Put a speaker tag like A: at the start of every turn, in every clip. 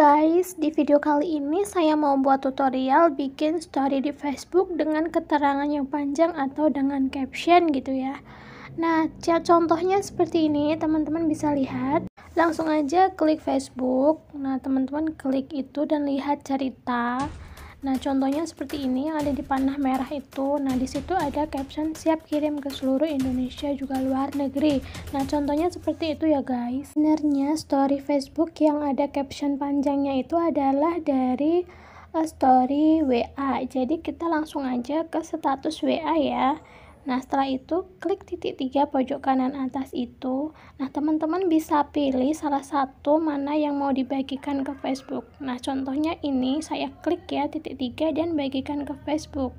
A: guys, di video kali ini saya mau buat tutorial bikin story di Facebook dengan keterangan yang panjang atau dengan caption gitu ya. Nah, contohnya seperti ini, teman-teman bisa lihat. Langsung aja klik Facebook. Nah, teman-teman klik itu dan lihat cerita. Nah, contohnya seperti ini yang ada di panah merah itu. Nah, di situ ada caption siap kirim ke seluruh Indonesia juga luar negeri. Nah, contohnya seperti itu ya, guys. Sebenarnya story Facebook yang ada caption panjangnya itu adalah dari eh, story WA. Jadi, kita langsung aja ke status WA ya. Nah, setelah itu klik titik tiga pojok kanan atas itu. Nah, teman-teman bisa pilih salah satu mana yang mau dibagikan ke Facebook. Nah, contohnya ini saya klik ya titik tiga dan bagikan ke Facebook.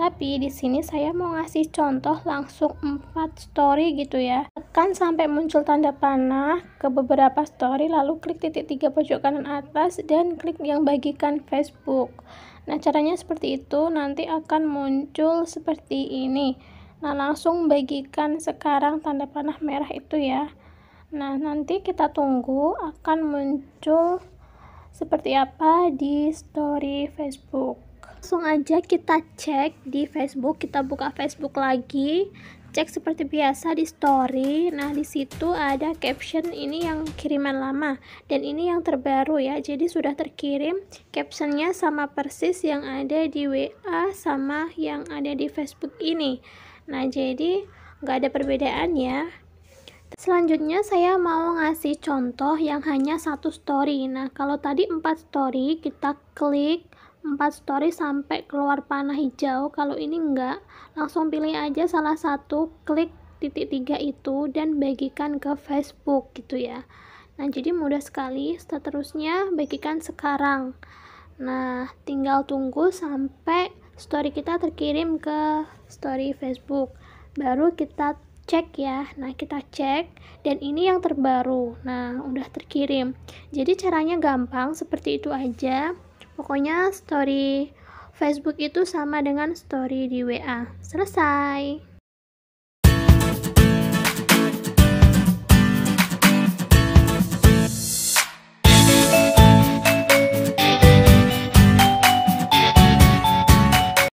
A: Tapi di sini saya mau ngasih contoh langsung empat story gitu ya. Tekan sampai muncul tanda panah ke beberapa story lalu klik titik tiga pojok kanan atas dan klik yang bagikan Facebook. Nah, caranya seperti itu nanti akan muncul seperti ini nah langsung bagikan sekarang tanda panah merah itu ya nah nanti kita tunggu akan muncul seperti apa di story Facebook langsung aja kita cek di Facebook kita buka Facebook lagi cek seperti biasa di story. Nah, di situ ada caption ini yang kiriman lama dan ini yang terbaru ya. Jadi sudah terkirim captionnya sama persis yang ada di WA sama yang ada di Facebook ini. Nah, jadi nggak ada perbedaan ya. Selanjutnya saya mau ngasih contoh yang hanya satu story. Nah, kalau tadi empat story kita klik 4 story sampai keluar panah hijau kalau ini enggak langsung pilih aja salah satu klik titik tiga itu dan bagikan ke Facebook gitu ya nah jadi mudah sekali seterusnya bagikan sekarang nah tinggal tunggu sampai story kita terkirim ke story Facebook baru kita cek ya nah kita cek dan ini yang terbaru nah udah terkirim jadi caranya gampang seperti itu aja Pokoknya story Facebook itu sama dengan story di WA. Selesai.